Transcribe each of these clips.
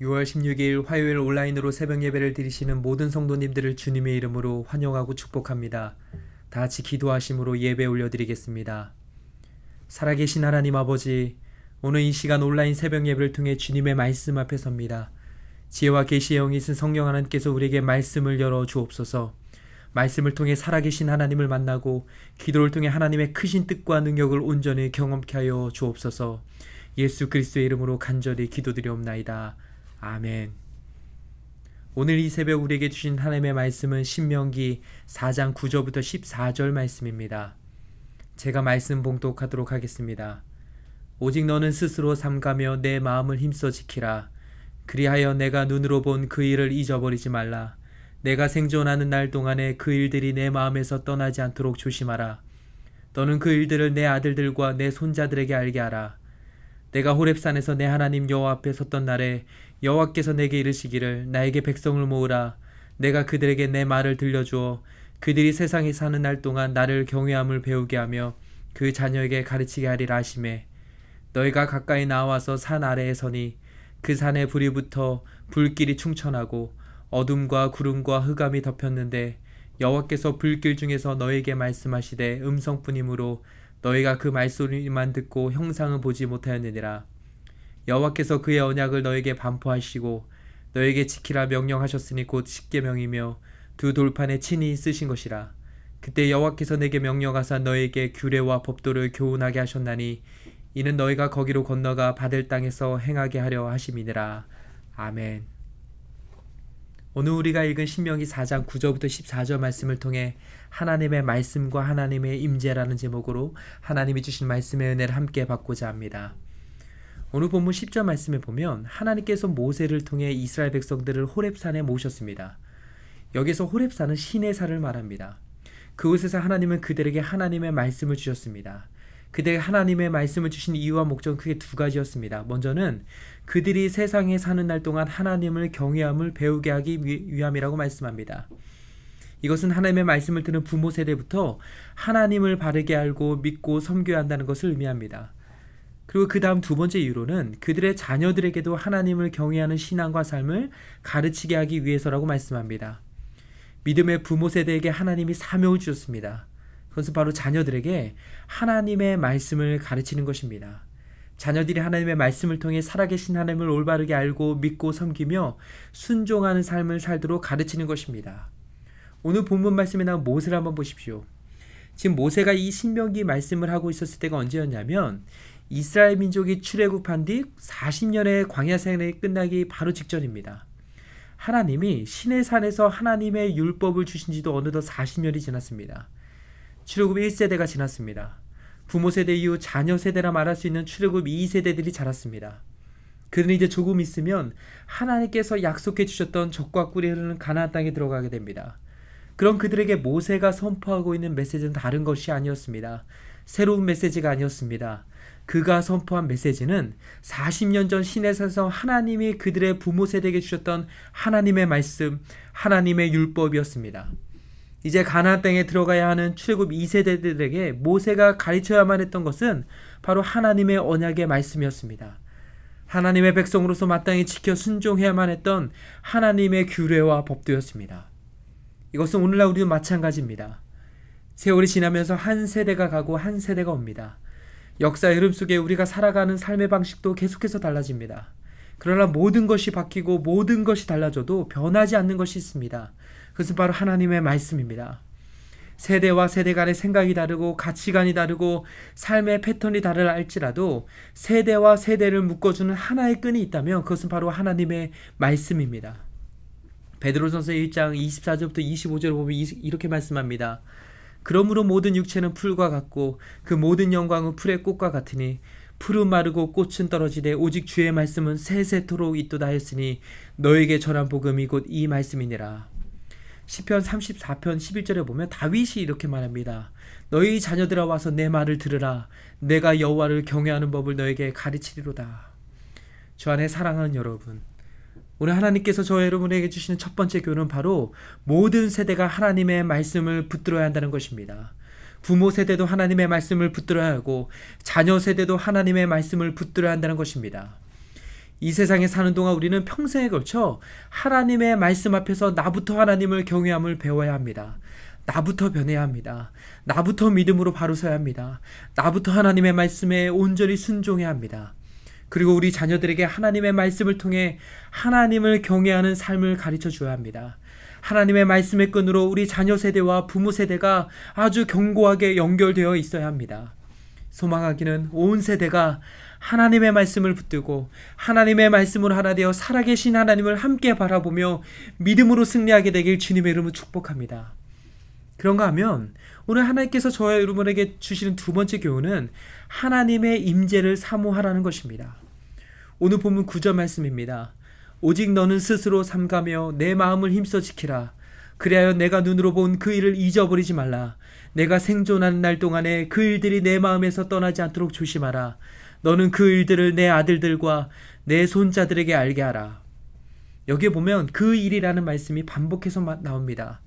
6월 16일 화요일 온라인으로 새벽 예배를 드리시는 모든 성도님들을 주님의 이름으로 환영하고 축복합니다. 다 같이 기도하심으로 예배 올려드리겠습니다. 살아계신 하나님 아버지, 오늘 이 시간 온라인 새벽 예배를 통해 주님의 말씀 앞에 섭니다. 지혜와 계시의 영이 신 성령 하나님께서 우리에게 말씀을 열어 주옵소서. 말씀을 통해 살아계신 하나님을 만나고 기도를 통해 하나님의 크신 뜻과 능력을 온전히 경험케 하여 주옵소서. 예수 그리스도의 이름으로 간절히 기도드리옵나이다. 아멘. 오늘 이 새벽 우리에게 주신 하나님의 말씀은 신명기 4장 9절부터 14절 말씀입니다. 제가 말씀 봉독하도록 하겠습니다. 오직 너는 스스로 삼가며 내 마음을 힘써 지키라. 그리하여 내가 눈으로 본 그 일을 잊어버리지 말라. 내가 생존하는 날 동안에 그 일들이 내 마음에서 떠나지 않도록 조심하라. 너는 그 일들을 내 아들들과 내 손자들에게 알게 하라. 내가 호렙산에서 내 하나님 여호와 앞에 섰던 날에 여호와께서 내게 이르시기를 나에게 백성을 모으라 내가 그들에게 내 말을 들려주어 그들이 세상에 사는 날 동안 나를 경외함을 배우게 하며 그 자녀에게 가르치게 하리라 하심에 너희가 가까이 나와서 산 아래에 서니 그 산에 불이 붙어 불길이 충천하고 어둠과 구름과 흑암이 덮였는데 여호와께서 불길 중에서 너에게 말씀하시되 음성뿐이므로 너희가 그 말소리만 듣고 형상을 보지 못하였느니라. 여호와께서 그의 언약을 너에게 반포하시고 너에게 지키라 명령하셨으니 곧 십계명이며 두 돌판에 친히 쓰신 것이라. 그때 여호와께서 내게 명령하사 너에게 규례와 법도를 교훈하게 하셨나니 이는 너희가 거기로 건너가 받을 땅에서 행하게 하려 하심이니라. 아멘. 오늘 우리가 읽은 신명기 4장 9절부터 14절 말씀을 통해 하나님의 말씀과 하나님의 임재라는 제목으로 하나님이 주신 말씀의 은혜를 함께 받고자 합니다. 오늘 본문 10절 말씀에 보면 하나님께서 모세를 통해 이스라엘 백성들을 호렙산에 모셨습니다. 여기서 호렙산은 신의 산을 말합니다. 그곳에서 하나님은 그들에게 하나님의 말씀을 주셨습니다. 그대 하나님의 말씀을 주신 이유와 목적은 크게 두 가지였습니다. 먼저는 그들이 세상에 사는 날 동안 하나님을 경외함을 배우게 하기 위함이라고 말씀합니다. 이것은 하나님의 말씀을 듣는 부모 세대부터 하나님을 바르게 알고 믿고 섬겨야 한다는 것을 의미합니다. 그리고 그 다음 두 번째 이유로는 그들의 자녀들에게도 하나님을 경외하는 신앙과 삶을 가르치게 하기 위해서라고 말씀합니다. 믿음의 부모 세대에게 하나님이 사명을 주셨습니다. 그것은 바로 자녀들에게 하나님의 말씀을 가르치는 것입니다. 자녀들이 하나님의 말씀을 통해 살아계신 하나님을 올바르게 알고 믿고 섬기며 순종하는 삶을 살도록 가르치는 것입니다. 오늘 본문 말씀에 나온 모세를 한번 보십시오. 지금 모세가 이 신명기 말씀을 하고 있었을 때가 언제였냐면 이스라엘 민족이 출애굽한 뒤 40년의 광야 생활이 끝나기 바로 직전입니다. 하나님이 신의 산에서 하나님의 율법을 주신 지도 어느덧 40년이 지났습니다. 출애굽 1세대가 지났습니다. 부모 세대 이후 자녀 세대라 말할 수 있는 출애굽 2세대들이 자랐습니다. 그들은 이제 조금 있으면 하나님께서 약속해 주셨던 적과 꿀이 흐르는 가나안 땅에 들어가게 됩니다. 그런 그들에게 모세가 선포하고 있는 메시지는 다른 것이 아니었습니다. 새로운 메시지가 아니었습니다. 그가 선포한 메시지는 40년 전 시내산성 하나님이 그들의 부모 세대에게 주셨던 하나님의 말씀, 하나님의 율법이었습니다. 이제 가나안 땅에 들어가야 하는 출애굽 2세대들에게 모세가 가르쳐야만 했던 것은 바로 하나님의 언약의 말씀이었습니다. 하나님의 백성으로서 마땅히 지켜 순종해야만 했던 하나님의 규례와 법도였습니다. 이것은 오늘날 우리도 마찬가지입니다. 세월이 지나면서 한 세대가 가고 한 세대가 옵니다. 역사의 흐름 속에 우리가 살아가는 삶의 방식도 계속해서 달라집니다. 그러나 모든 것이 바뀌고 모든 것이 달라져도 변하지 않는 것이 있습니다. 그것은 바로 하나님의 말씀입니다. 세대와 세대 간의 생각이 다르고 가치관이 다르고 삶의 패턴이 다르 할지라도 세대와 세대를 묶어주는 하나의 끈이 있다면 그것은 바로 하나님의 말씀입니다. 베드로전서 1장 24절부터 25절을 보면 이렇게 말씀합니다. 그러므로 모든 육체는 풀과 같고 그 모든 영광은 풀의 꽃과 같으니 풀은 마르고 꽃은 떨어지되 오직 주의 말씀은 세세토록 있도다 했으니 너에게 전한 복음이 곧 이 말씀이니라. 시편 34편 11절에 보면 다윗이 이렇게 말합니다. 너희 자녀들아 와서 내 말을 들으라. 내가 여호와를 경외하는 법을 너에게 가르치리로다. 저 안에 사랑하는 여러분, 오늘 하나님께서 저 여러분에게 주시는 첫 번째 교훈은 바로 모든 세대가 하나님의 말씀을 붙들어야 한다는 것입니다. 부모 세대도 하나님의 말씀을 붙들어야 하고 자녀 세대도 하나님의 말씀을 붙들어야 한다는 것입니다. 이 세상에 사는 동안 우리는 평생에 걸쳐 하나님의 말씀 앞에서 나부터 하나님을 경외함을 배워야 합니다. 나부터 변해야 합니다. 나부터 믿음으로 바로 서야 합니다. 나부터 하나님의 말씀에 온전히 순종해야 합니다. 그리고 우리 자녀들에게 하나님의 말씀을 통해 하나님을 경외하는 삶을 가르쳐 줘야 합니다. 하나님의 말씀의 끈으로 우리 자녀 세대와 부모 세대가 아주 견고하게 연결되어 있어야 합니다. 소망하기는 온 세대가 하나님의 말씀을 붙들고 하나님의 말씀을 하나 되어 살아계신 하나님을 함께 바라보며 믿음으로 승리하게 되길 주님의 이름으로 축복합니다. 그런가 하면 오늘 하나님께서 저와 여러분에게 주시는 두 번째 교훈은 하나님의 임재를 사모하라는 것입니다. 오늘 보면 구절 말씀입니다. 오직 너는 스스로 삼가며 내 마음을 힘써 지키라. 그리하여 내가 눈으로 본 그 일을 잊어버리지 말라. 내가 생존하는 날 동안에 그 일들이 내 마음에서 떠나지 않도록 조심하라. 너는 그 일들을 내 아들들과 내 손자들에게 알게 하라. 여기에 보면 그 일이라는 말씀이 반복해서 나옵니다.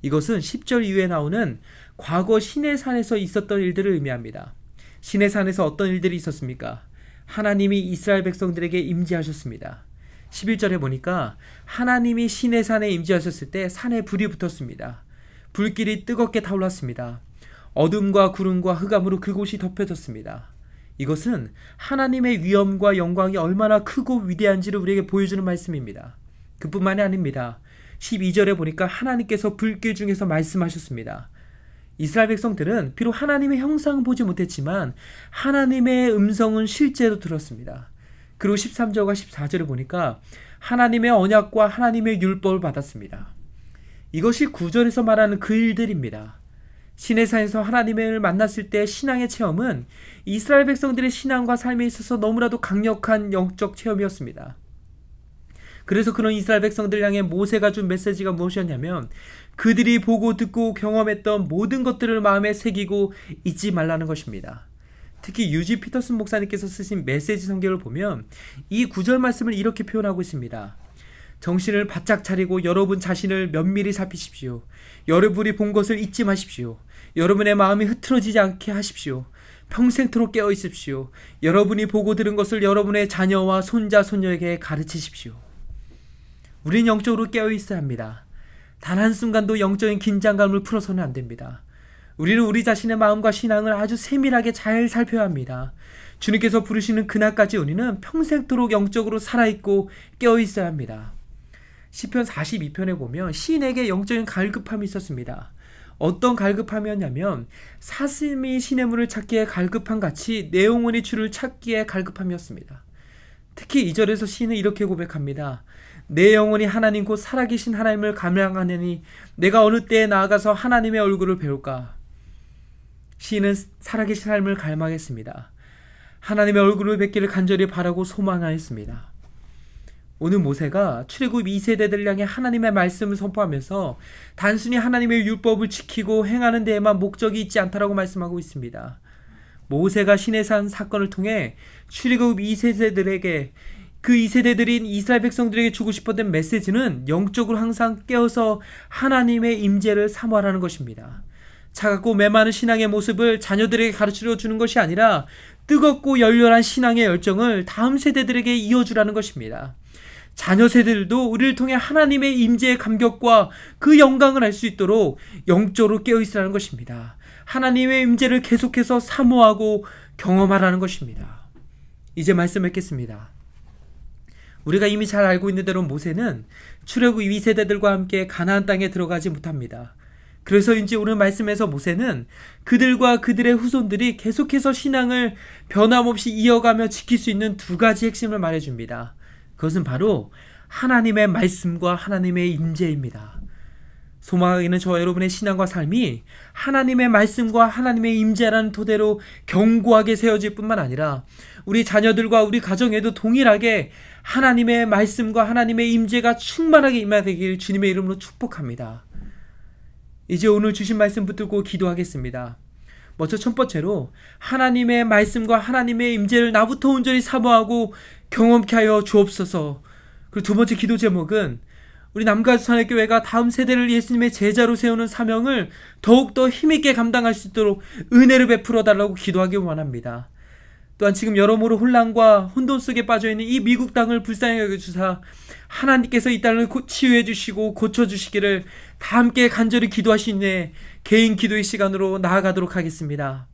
이것은 10절 이후에 나오는 과거 신의 산에서 있었던 일들을 의미합니다. 신의 산에서 어떤 일들이 있었습니까? 하나님이 이스라엘 백성들에게 임재하셨습니다. 11절에 보니까 하나님이 신의 산에 임재하셨을 때 산에 불이 붙었습니다. 불길이 뜨겁게 타올랐습니다. 어둠과 구름과 흑암으로 그곳이 덮여졌습니다. 이것은 하나님의 위엄과 영광이 얼마나 크고 위대한지를 우리에게 보여주는 말씀입니다. 그뿐만이 아닙니다. 12절에 보니까 하나님께서 불길 중에서 말씀하셨습니다. 이스라엘 백성들은 비록 하나님의 형상 보지 못했지만 하나님의 음성은 실제로 들었습니다. 그리고 13절과 14절을 보니까 하나님의 언약과 하나님의 율법을 받았습니다. 이것이 구절에서 말하는 그 일들입니다. 시내산에서 하나님을 만났을 때 신앙의 체험은 이스라엘 백성들의 신앙과 삶에 있어서 너무나도 강력한 영적 체험이었습니다. 그래서 그런 이스라엘 백성들 향해 모세가 준 메시지가 무엇이었냐면 그들이 보고 듣고 경험했던 모든 것들을 마음에 새기고 잊지 말라는 것입니다. 특히 유지 피터슨 목사님께서 쓰신 메시지 성경을 보면 이 구절 말씀을 이렇게 표현하고 있습니다. 정신을 바짝 차리고 여러분 자신을 면밀히 살피십시오. 여러분이 본 것을 잊지 마십시오. 여러분의 마음이 흐트러지지 않게 하십시오. 평생토록 깨어 있십시오. 여러분이 보고 들은 것을 여러분의 자녀와 손자, 손녀에게 가르치십시오. 우린 영적으로 깨어 있어야 합니다. 단 한순간도 영적인 긴장감을 풀어서는 안 됩니다. 우리는 우리 자신의 마음과 신앙을 아주 세밀하게 잘 살펴야 합니다. 주님께서 부르시는 그날까지 우리는 평생토록 영적으로 살아있고 깨어있어야 합니다. 시편 42편에 보면 시인에게 영적인 갈급함이 있었습니다. 어떤 갈급함이었냐면 사슴이 시냇물을 찾기에 갈급함 같이 내 영혼이 주를 찾기에 갈급함이었습니다. 특히 이절에서 시인은 이렇게 고백합니다. 내 영혼이 하나님 곧 살아계신 하나님을 감양하느니 내가 어느 때에 나아가서 하나님의 얼굴을 배울까? 시인은 살아계신 삶을 갈망했습니다. 하나님의 얼굴을 뵙기를 간절히 바라고 소망하였습니다. 오늘 모세가 출애굽 2세대들 향해 하나님의 말씀을 선포하면서 단순히 하나님의 율법을 지키고 행하는 데에만 목적이 있지 않다라고 말씀하고 있습니다. 모세가 시내산 사건을 통해 출애굽 2세대들에게 그 2세대들인 이스라엘 백성들에게 주고 싶었던 메시지는 영적으로 항상 깨어서 하나님의 임재를 사모하라는 것입니다. 차갑고 매마른 신앙의 모습을 자녀들에게 가르치려 주는 것이 아니라 뜨겁고 열렬한 신앙의 열정을 다음 세대들에게 이어주라는 것입니다. 자녀 세대들도 우리를 통해 하나님의 임재의 감격과 그 영광을 알 수 있도록 영적으로 깨어 있으라는 것입니다. 하나님의 임재를 계속해서 사모하고 경험하라는 것입니다. 이제 말씀했겠습니다. 우리가 이미 잘 알고 있는 대로 모세는 출애굽 2세대들과 함께 가나안 땅에 들어가지 못합니다. 그래서인지 오늘 말씀에서 모세는 그들과 그들의 후손들이 계속해서 신앙을 변함없이 이어가며 지킬 수 있는 두 가지 핵심을 말해줍니다. 그것은 바로 하나님의 말씀과 하나님의 임재입니다. 소망하기는 저와 여러분의 신앙과 삶이 하나님의 말씀과 하나님의 임재라는 토대로 견고하게 세워질 뿐만 아니라 우리 자녀들과 우리 가정에도 동일하게 하나님의 말씀과 하나님의 임재가 충만하게 임하되길 주님의 이름으로 축복합니다. 이제 오늘 주신 말씀 붙들고 기도하겠습니다. 먼저 첫 번째로 하나님의 말씀과 하나님의 임재를 나부터 온전히 사모하고 경험케 하여 주옵소서. 그리고 두 번째 기도 제목은 우리 남가수산의 교회가 다음 세대를 예수님의 제자로 세우는 사명을 더욱더 힘있게 감당할 수 있도록 은혜를 베풀어 달라고 기도하기 원합니다. 또한 지금 여러모로 혼란과 혼돈 속에 빠져있는 이 미국 땅을 불쌍히 여겨주사 하나님께서 이 땅을 치유해 주시고 고쳐 주시기를 다 함께 간절히 기도하시는 개인 기도의 시간으로 나아가도록 하겠습니다.